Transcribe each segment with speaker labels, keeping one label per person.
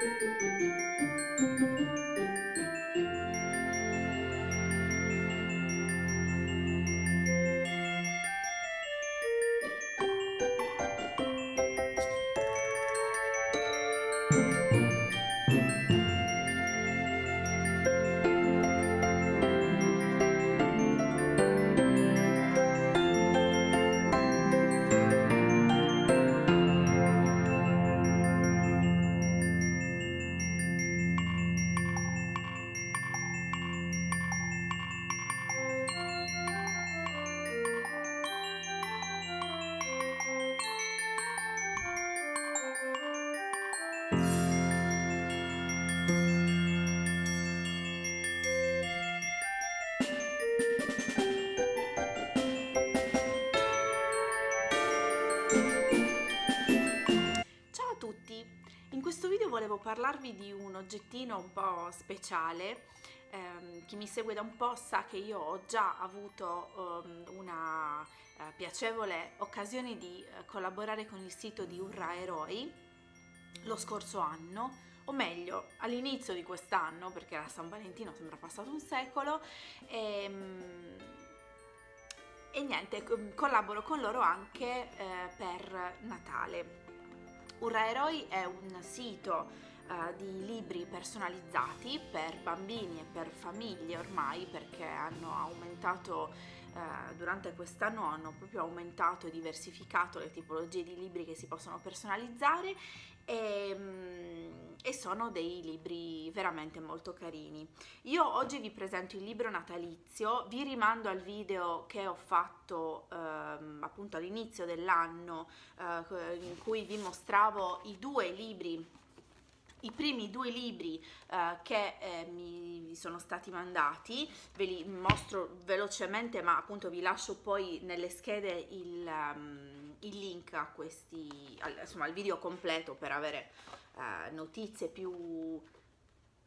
Speaker 1: Thank you. volevo parlarvi di un oggettino un po' speciale. Eh, chi mi segue da un po' sa che io ho già avuto eh, una eh, piacevole occasione di eh, collaborare con il sito di Urra Eroi lo scorso anno, o meglio all'inizio di quest'anno, perché a San Valentino sembra passato un secolo. E, ehm, e niente, ehm, collaboro con loro anche eh, per Natale Urraeroi è un sito eh, di libri personalizzati per bambini e per famiglie ormai perché hanno aumentato eh, durante quest'anno hanno proprio aumentato e diversificato le tipologie di libri che si possono personalizzare e, mm, e sono dei libri veramente molto carini. Io oggi vi presento il libro natalizio, vi rimando al video che ho fatto ehm, appunto all'inizio dell'anno eh, in cui vi mostravo i due libri i primi due libri eh, che eh, mi sono stati mandati ve li mostro velocemente, ma appunto vi lascio poi nelle schede il, um, il link a questi, al, insomma, al video completo per avere eh, notizie più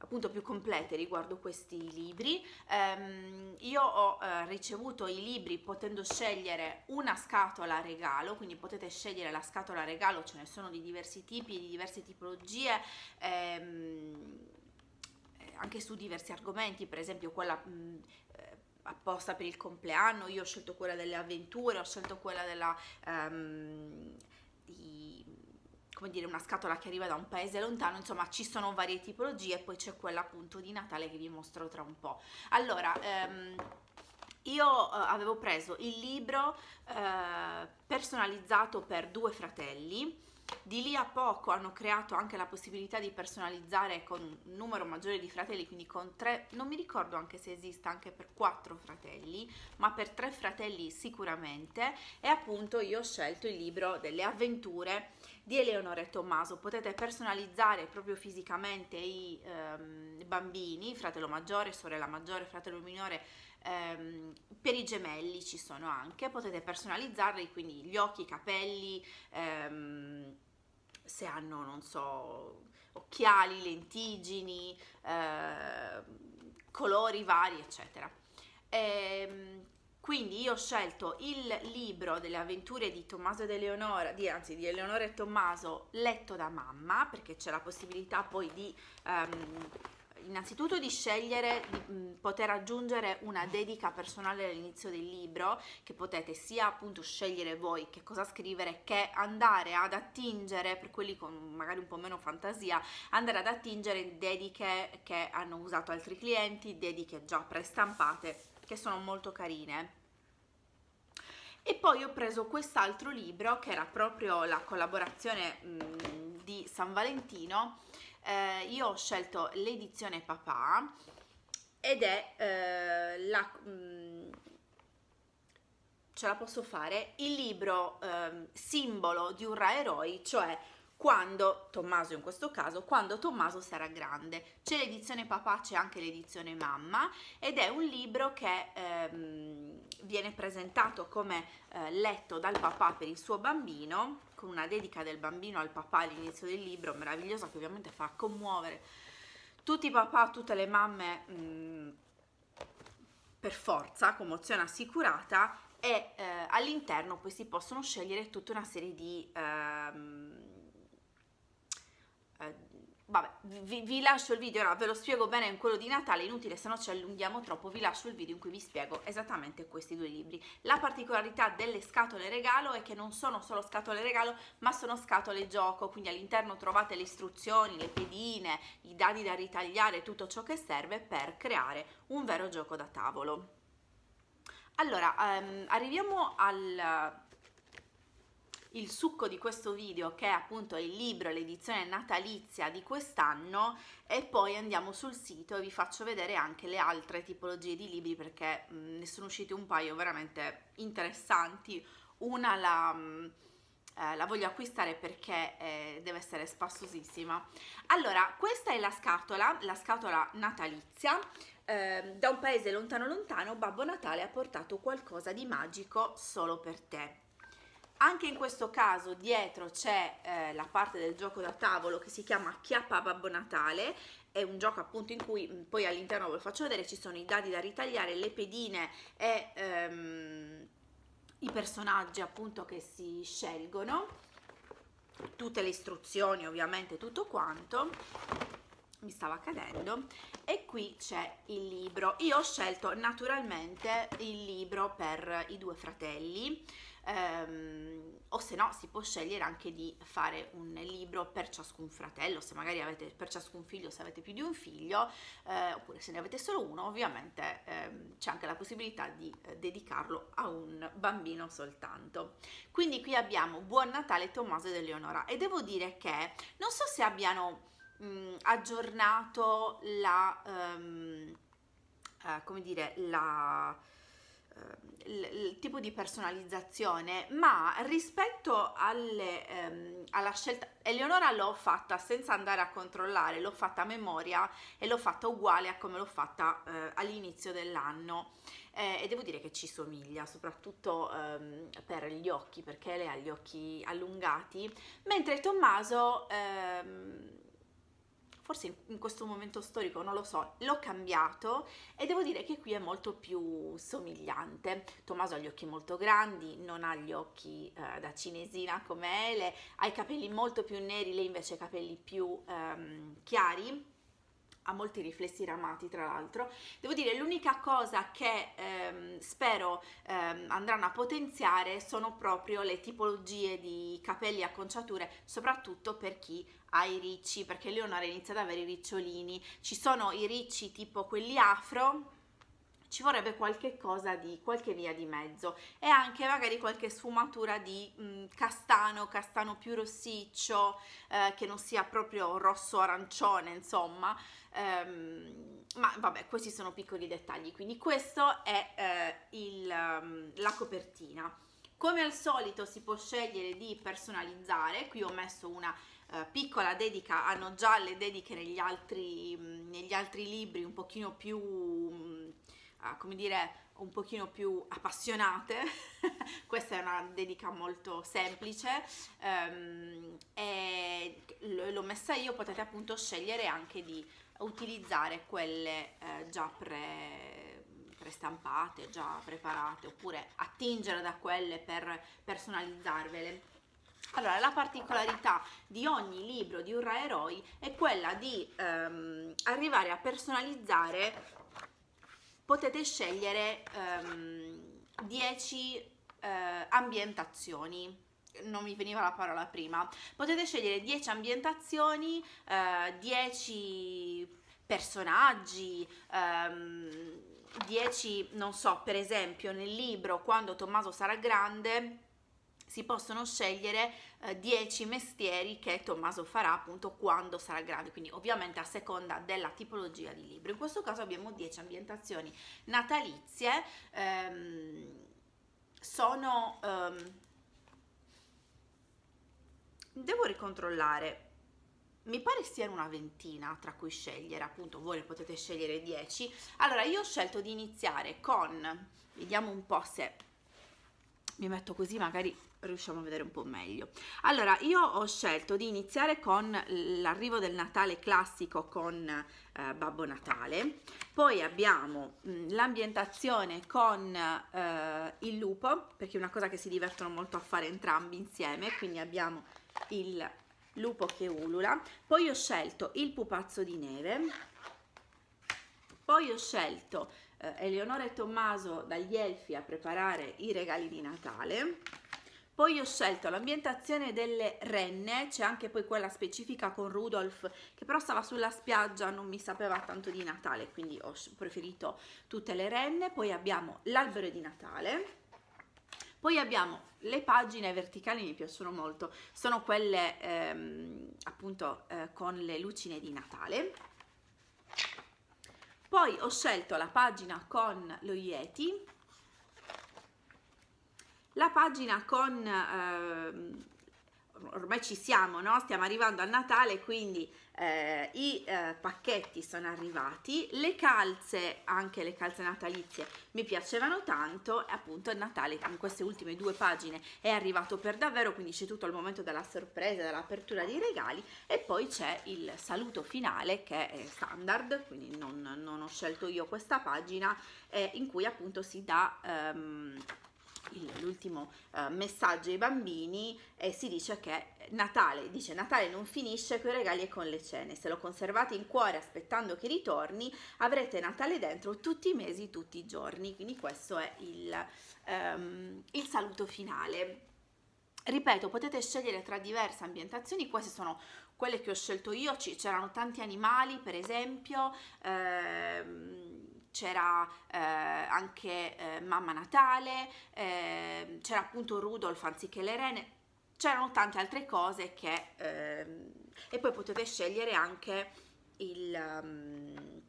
Speaker 1: appunto più complete riguardo questi libri. Um, io ho uh, ricevuto i libri potendo scegliere una scatola regalo, quindi potete scegliere la scatola regalo, ce ne sono di diversi tipi, di diverse tipologie. Um, anche su diversi argomenti, per esempio quella mh, mm, eh, apposta per il compleanno, io ho scelto quella delle avventure, ho scelto quella della, um, come dire, una scatola che arriva da un paese lontano, insomma ci sono varie tipologie poi c'è quella appunto di Natale che vi mostro tra un po'. Allora, ehm, io eh, avevo preso il libro eh, personalizzato per due fratelli, di lì a poco hanno creato anche la possibilità di personalizzare con un numero maggiore di fratelli, quindi con tre, non mi ricordo anche se esista anche per quattro fratelli, ma per tre fratelli sicuramente. E appunto io ho scelto il libro delle avventure di Eleonora e Tommaso. Potete personalizzare proprio fisicamente i ehm, bambini, fratello maggiore, sorella maggiore, fratello minore, ehm, per i gemelli ci sono anche, potete personalizzarli, quindi gli occhi, i capelli, ehm, se hanno, non so, occhiali, lentigini, eh, colori vari, eccetera. E, ehm, quindi io ho scelto il libro delle avventure di Tommaso ed Eleonora, di, anzi di Eleonora e Tommaso, letto da mamma, perché c'è la possibilità poi di, um, innanzitutto di scegliere di mh, mm, poter aggiungere una dedica personale all'inizio del libro, che potete sia appunto scegliere voi che cosa scrivere, che andare ad attingere, per quelli con magari un po' meno fantasia, andare ad attingere dediche che hanno usato altri clienti, dediche già prestampate perché sono molto carine e poi ho preso quest'altro libro che era proprio la collaborazione mh, di San Valentino eh, io ho scelto l'edizione papà ed è eh, la mh, ce la posso fare il libro eh, simbolo di un Urra Eroi cioè quando Tommaso in questo caso, quando Tommaso sarà grande. C'è l'edizione papà, c'è anche l'edizione mamma ed è un libro che ehm, viene presentato come eh, letto dal papà per il suo bambino, con una dedica del bambino al papà all'inizio del libro, meravigliosa che ovviamente fa commuovere tutti i papà, tutte le mamme mh, mm, per forza, commozione assicurata e eh, all'interno poi si possono scegliere tutta una serie di... Ehm, vabbè, vi, vi, lascio il video, ora ve lo spiego bene in quello di Natale, inutile se no ci allunghiamo troppo, vi lascio il video in cui vi spiego esattamente questi due libri. La particolarità delle scatole regalo è che non sono solo scatole regalo, ma sono scatole gioco, quindi all'interno trovate le istruzioni, le pedine, i dadi da ritagliare, tutto ciò che serve per creare un vero gioco da tavolo. Allora, um, arriviamo al il succo di questo video che è appunto il libro l'edizione natalizia di quest'anno e poi andiamo sul sito e vi faccio vedere anche le altre tipologie di libri perché mh, mm, ne sono usciti un paio veramente interessanti. Una la... Mh, mm, eh, la voglio acquistare perché eh, deve essere spassosissima allora questa è la scatola la scatola natalizia ehm, da un paese lontano lontano babbo natale ha portato qualcosa di magico solo per te anche in questo caso dietro c'è eh, la parte del gioco da tavolo che si chiama Chiappa Babbo Natale, è un gioco appunto in cui poi all'interno ve lo faccio vedere, ci sono i dadi da ritagliare, le pedine e ehm, i personaggi appunto che si scelgono, tutte le istruzioni ovviamente, tutto quanto mi stava cadendo e qui c'è il libro io ho scelto naturalmente il libro per i due fratelli ehm, o se no si può scegliere anche di fare un libro per ciascun fratello se magari avete per ciascun figlio se avete più di un figlio eh, oppure se ne avete solo uno ovviamente ehm, c'è anche la possibilità di eh, dedicarlo a un bambino soltanto quindi qui abbiamo Buon Natale Tommaso ed Eleonora e devo dire che non so se abbiano mh, aggiornato la, um, eh, come dire, la, ehm, il tipo di personalizzazione, ma rispetto alle, ehm, alla scelta, Eleonora l'ho fatta senza andare a controllare, l'ho fatta a memoria e l'ho fatta uguale a come l'ho fatta eh, all'inizio dell'anno eh, e devo dire che ci somiglia, soprattutto ehm, per gli occhi, perché lei ha gli occhi allungati, mentre Tommaso... Ehm, forse in questo momento storico, non lo so, l'ho cambiato e devo dire che qui è molto più somigliante. Tommaso ha gli occhi molto grandi, non ha gli occhi eh, da cinesina come Ele, ha i capelli molto più neri, lei invece ha i capelli più ehm, chiari ha molti riflessi ramati tra l'altro devo dire l'unica cosa che ehm, spero ehm, andranno a potenziare sono proprio le tipologie di capelli e acconciature soprattutto per chi ha i ricci perché Leonora inizia ad avere i ricciolini ci sono i ricci tipo quelli afro ci vorrebbe qualche cosa di qualche via di mezzo e anche magari qualche sfumatura di mh, mm, castano, castano più rossiccio, eh, che non sia proprio rosso arancione, insomma, Um, ma vabbè, questi sono piccoli dettagli, quindi questa è eh, il, um, la copertina. Come al solito si può scegliere di personalizzare, qui ho messo una eh, piccola dedica, hanno già le dediche negli altri, mh, mm, negli altri libri un pochino più, mh, mm, ah, come dire, un pochino più appassionate, questa è una dedica molto semplice, um, ehm, e l'ho messa io potete appunto scegliere anche di utilizzare quelle eh, già pre, prestampate, già preparate oppure attingere da quelle per personalizzarvele. Allora, la particolarità di ogni libro di Urra Eroi è quella di ehm, arrivare a personalizzare, potete scegliere ehm, 10 eh, ambientazioni non mi veniva la parola prima, potete scegliere 10 ambientazioni, eh, 10 personaggi, ehm, non so, per esempio nel libro Quando Tommaso sarà grande si possono scegliere 10 eh, mestieri che Tommaso farà appunto quando sarà grande, quindi ovviamente a seconda della tipologia di libro. In questo caso abbiamo 10 ambientazioni natalizie, ehm, sono... Ehm, devo ricontrollare mi pare siano una ventina tra cui scegliere, appunto voi ne potete scegliere 10. Allora io ho scelto di iniziare con, vediamo un po' se mi metto così magari riusciamo a vedere un po' meglio. Allora io ho scelto di iniziare con l'arrivo del Natale classico con eh, Babbo Natale, poi abbiamo mm, l'ambientazione con eh, il lupo, perché è una cosa che si divertono molto a fare entrambi insieme, quindi abbiamo il lupo che ulula, poi ho scelto il pupazzo di neve, poi ho scelto eh, Eleonora e Tommaso dagli Elfi a preparare i regali di Natale, poi ho scelto l'ambientazione delle renne, c'è anche poi quella specifica con Rudolf che però stava sulla spiaggia, non mi sapeva tanto di Natale, quindi ho preferito tutte le renne, poi abbiamo l'albero di Natale, poi abbiamo le pagine verticali, mi piacciono molto, sono quelle ehm, appunto eh, con le lucine di Natale. Poi ho scelto la pagina con lo Yeti, la pagina con ehm, ormai ci siamo, no? stiamo arrivando a Natale, quindi eh, i eh, pacchetti sono arrivati, le calze, anche le calze natalizie, mi piacevano tanto, appunto Natale in queste ultime due pagine è arrivato per davvero, quindi c'è tutto il momento della sorpresa, dell'apertura dei regali e poi c'è il saluto finale che è standard, quindi non, non ho scelto io questa pagina, eh, in cui appunto si dà... Um, l'ultimo eh, messaggio ai bambini e si dice che Natale, dice Natale non finisce con i regali e con le cene, se lo conservate in cuore aspettando che ritorni avrete Natale dentro tutti i mesi, tutti i giorni, quindi questo è il, ehm, il saluto finale. Ripeto, potete scegliere tra diverse ambientazioni, queste sono quelle che ho scelto io, c'erano tanti animali per esempio, ehm, c'era eh, anche eh, Mamma Natale, eh, c'era appunto Rudolf anziché le rene, c'erano tante altre cose che... Ehm, e poi potete scegliere anche il... Um,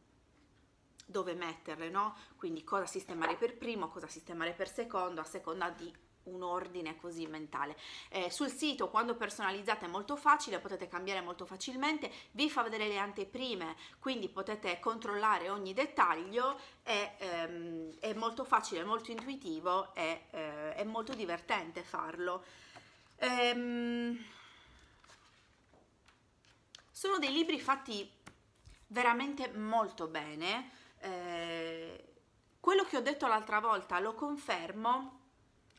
Speaker 1: dove metterle, no? Quindi cosa sistemare per primo, cosa sistemare per secondo, a seconda di un ordine così mentale. Eh, sul sito quando personalizzate è molto facile, potete cambiare molto facilmente, vi fa vedere le anteprime, quindi potete controllare ogni dettaglio, è, ehm, è molto facile, è molto intuitivo e eh, è molto divertente farlo. Ehm, sono dei libri fatti veramente molto bene, eh, quello che ho detto l'altra volta lo confermo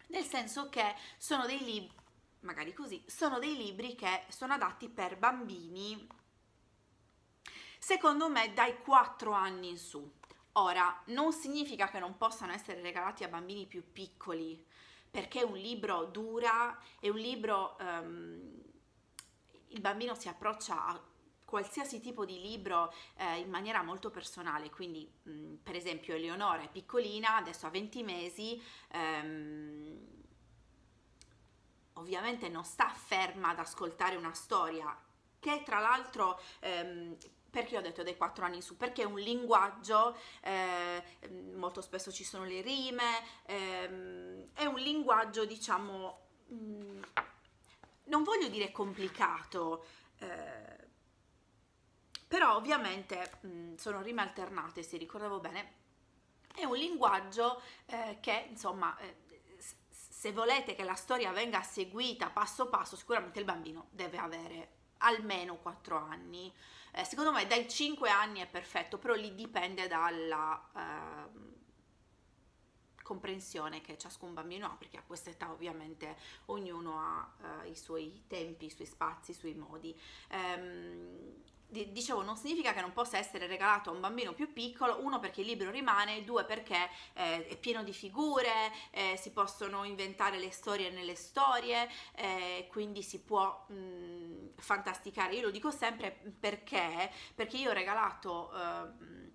Speaker 1: nel senso che sono dei libri, magari così, sono dei libri che sono adatti per bambini, secondo me dai 4 anni in su. Ora, non significa che non possano essere regalati a bambini più piccoli, perché un libro dura, è un libro... Um, il bambino si approccia a qualsiasi tipo di libro eh, in maniera molto personale, quindi mh, mm, per esempio Eleonora è piccolina, adesso ha 20 mesi, ehm, ovviamente non sta ferma ad ascoltare una storia che tra l'altro... Ehm, perché ho detto dai 4 anni in su? Perché è un linguaggio, eh, mm, molto spesso ci sono le rime, ehm, è un linguaggio diciamo, mh, mm, non voglio dire complicato, eh, però ovviamente mh, mm, sono rime alternate, se ricordavo bene, è un linguaggio eh, che insomma... Eh, se volete che la storia venga seguita passo passo, sicuramente il bambino deve avere almeno 4 anni. Eh, secondo me dai 5 anni è perfetto, però lì dipende dalla eh, comprensione che ciascun bambino ha, perché a questa età ovviamente ognuno ha eh, i suoi tempi, i suoi spazi, i suoi modi. Eh, dicevo, non significa che non possa essere regalato a un bambino più piccolo, uno perché il libro rimane, due perché eh, è pieno di figure, eh, si possono inventare le storie nelle storie, eh, quindi si può mh, fantasticare. Io lo dico sempre perché, perché io ho regalato ehm,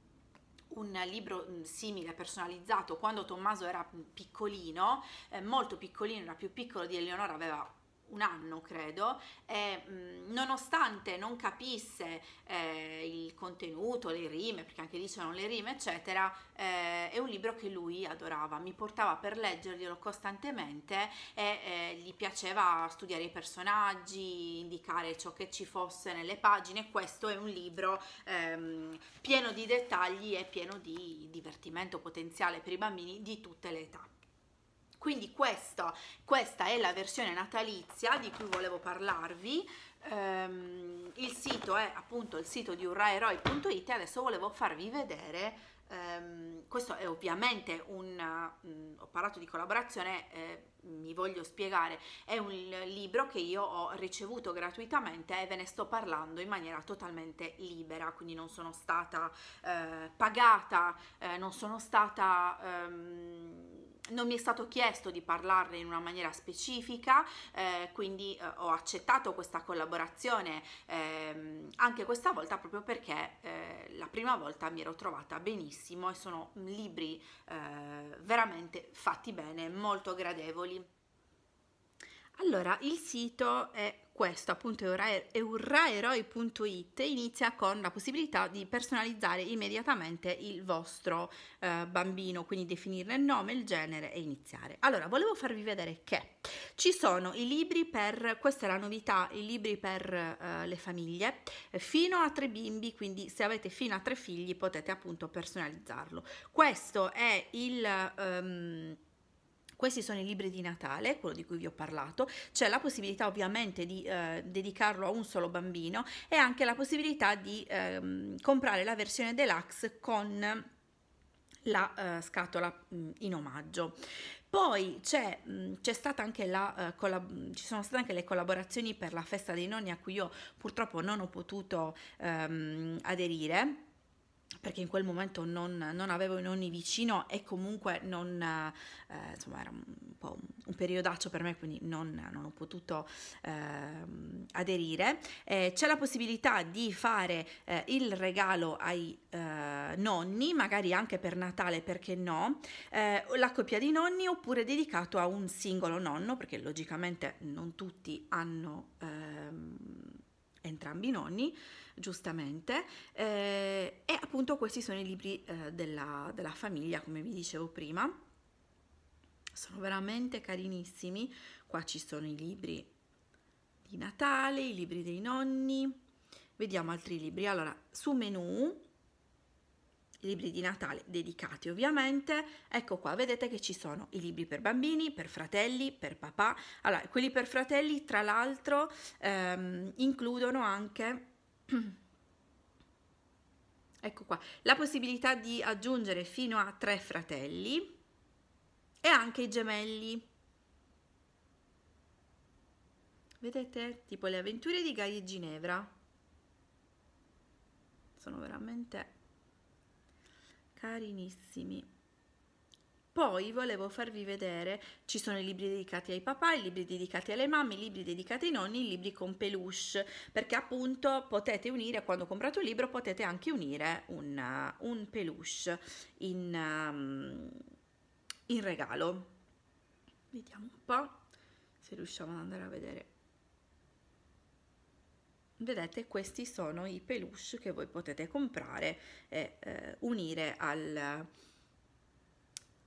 Speaker 1: un libro simile, personalizzato, quando Tommaso era piccolino, eh, molto piccolino, era più piccolo di Eleonora, aveva un anno credo e mh, nonostante non capisse eh, il contenuto, le rime, perché anche lì c'erano le rime eccetera, eh, è un libro che lui adorava, mi portava per leggerglielo costantemente e eh, gli piaceva studiare i personaggi, indicare ciò che ci fosse nelle pagine, questo è un libro ehm, pieno di dettagli e pieno di divertimento potenziale per i bambini di tutte le età quindi questa, questa, è la versione natalizia di cui volevo parlarvi ehm, il sito è appunto il sito di urraeroi.it adesso volevo farvi vedere ehm, questo è ovviamente un mh, mm, ho parlato di collaborazione eh, mi voglio spiegare è un libro che io ho ricevuto gratuitamente e ve ne sto parlando in maniera totalmente libera quindi non sono stata eh, pagata eh, non sono stata ehm, non mi è stato chiesto di parlarne in una maniera specifica, eh, quindi eh, ho accettato questa collaborazione ehm, anche questa volta proprio perché eh, la prima volta mi ero trovata benissimo e sono libri eh, veramente fatti bene, molto gradevoli. Allora, il sito è questo, appunto eurraeroi.it, inizia con la possibilità di personalizzare immediatamente il vostro eh, bambino, quindi definirne il nome, il genere e iniziare. Allora, volevo farvi vedere che ci sono i libri per, questa è la novità, i libri per eh, le famiglie, eh, fino a tre bimbi, quindi se avete fino a tre figli potete appunto personalizzarlo. Questo è il... Um, questi sono i libri di Natale, quello di cui vi ho parlato, c'è la possibilità ovviamente di eh, dedicarlo a un solo bambino e anche la possibilità di eh, comprare la versione deluxe con la eh, scatola mh, in omaggio. Poi c'è, stata anche la, eh, ci sono state anche le collaborazioni per la festa dei nonni a cui io purtroppo non ho potuto ehm, aderire perché in quel momento non, non avevo i nonni vicino e comunque non, eh, insomma era un po' un, periodaccio per me, quindi non, non ho potuto eh, aderire. Eh, c'è la possibilità di fare eh, il regalo ai eh, nonni, magari anche per Natale, perché no, eh, la coppia di nonni oppure dedicato a un singolo nonno, perché logicamente non tutti hanno... Ehm, entrambi i nonni, giustamente, eh, e appunto questi sono i libri eh, della, della, famiglia, come vi dicevo prima, sono veramente carinissimi, qua ci sono i libri di Natale, i libri dei nonni, vediamo altri libri, allora su menu libri di Natale dedicati ovviamente, ecco qua vedete che ci sono i libri per bambini, per fratelli, per papà, allora quelli per fratelli tra l'altro ehm, includono anche... ecco qua, la possibilità di aggiungere fino a tre fratelli e anche i gemelli. Vedete? Tipo le avventure di Guy e Ginevra. Sono veramente carinissimi. Poi volevo farvi vedere, ci sono i libri dedicati ai papà, i libri dedicati alle mamme, i libri dedicati ai nonni, i libri con peluche, perché appunto potete unire, quando comprate un libro potete anche unire un, uh, un peluche in, um, in regalo. Vediamo un po' se riusciamo ad andare a vedere vedete questi sono i peluche che voi potete comprare e eh, unire al,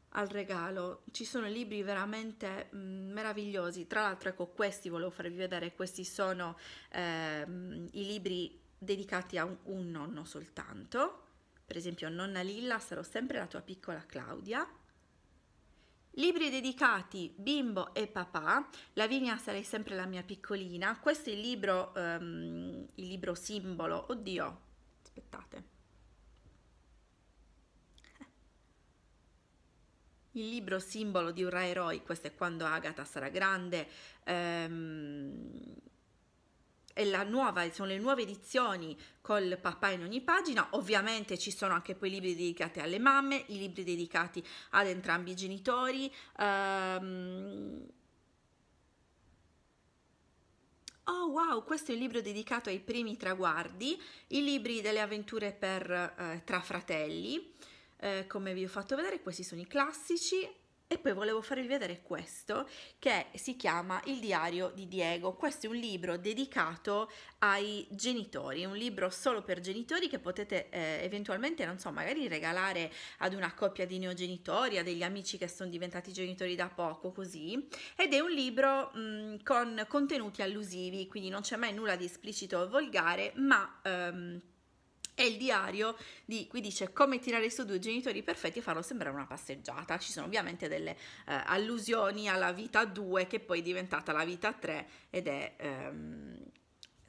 Speaker 1: al, regalo ci sono libri veramente mh, mm, meravigliosi tra l'altro ecco questi volevo farvi vedere questi sono eh, i libri dedicati a un, un nonno soltanto per esempio nonna Lilla sarò sempre la tua piccola Claudia Libri dedicati Bimbo e Papà, Lavinia sarei sempre la mia piccolina, questo è il libro, um, il libro simbolo, oddio, aspettate. Eh. Il libro simbolo di Urra Eroi, questo è quando Agatha sarà grande, um, è la nuova, sono le nuove edizioni col papà in ogni pagina, ovviamente ci sono anche poi libri dedicati alle mamme, i libri dedicati ad entrambi i genitori. Um, Oh wow, questo è il libro dedicato ai primi traguardi, i libri delle avventure per, eh, tra fratelli, eh, come vi ho fatto vedere, questi sono i classici, e poi volevo farvi vedere questo che si chiama Il diario di Diego. Questo è un libro dedicato ai genitori, è un libro solo per genitori che potete eh, eventualmente, non so, magari regalare ad una coppia di neogenitori, a degli amici che sono diventati genitori da poco, così. Ed è un libro mh, mm, con contenuti allusivi, quindi non c'è mai nulla di esplicito o volgare, ma... Ehm, è il diario di qui dice come tirare su due genitori perfetti e farlo sembrare una passeggiata. Ci sono ovviamente delle eh, allusioni alla vita 2 che poi è diventata la vita 3 ed è... Ehm,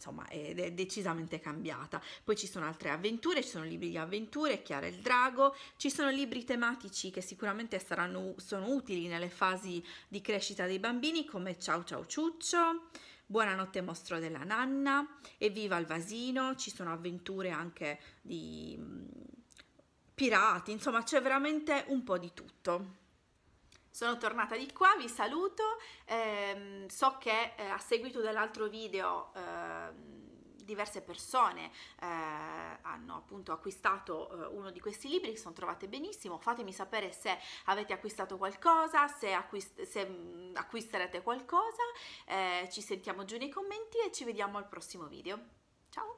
Speaker 1: insomma, è, è decisamente cambiata. Poi ci sono altre avventure, ci sono libri di avventure, Chiara il Drago, ci sono libri tematici che sicuramente saranno, sono utili nelle fasi di crescita dei bambini come Ciao Ciao Ciuccio, Buonanotte mostro della nanna, evviva il vasino, ci sono avventure anche di mm, pirati, insomma c'è veramente un po' di tutto. Sono tornata di qua, vi saluto, eh, so che eh, a seguito dell'altro video... Eh, diverse persone eh, hanno appunto acquistato eh, uno di questi libri che sono trovate benissimo fatemi sapere se avete acquistato qualcosa se, acquist- se mh, mm, acquisterete qualcosa eh, ci sentiamo giù nei commenti e ci vediamo al prossimo video ciao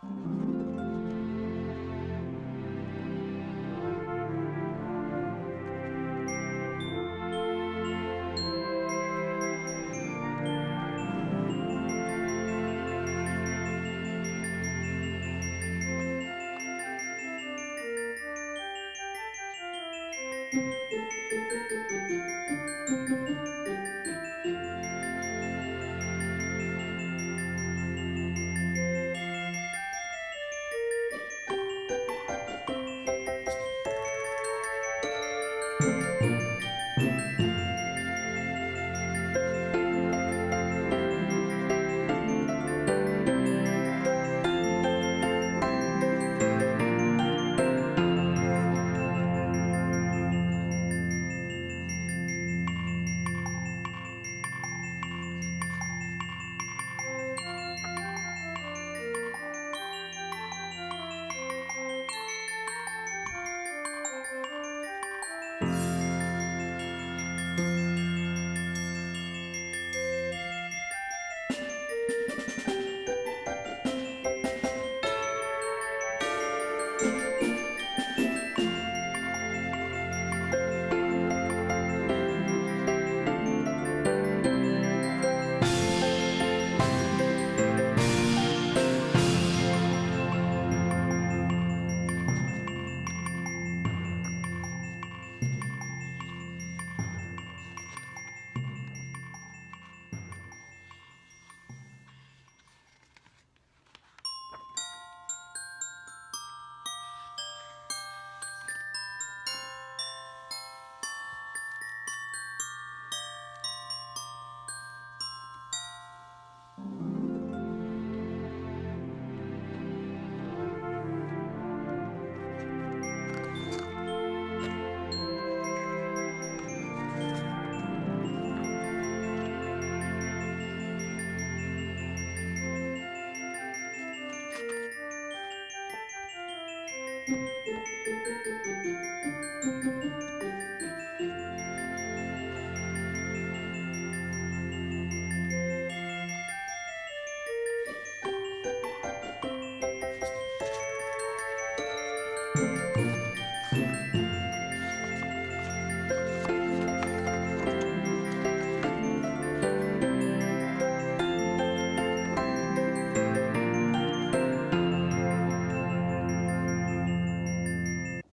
Speaker 1: thank mm-hmm. you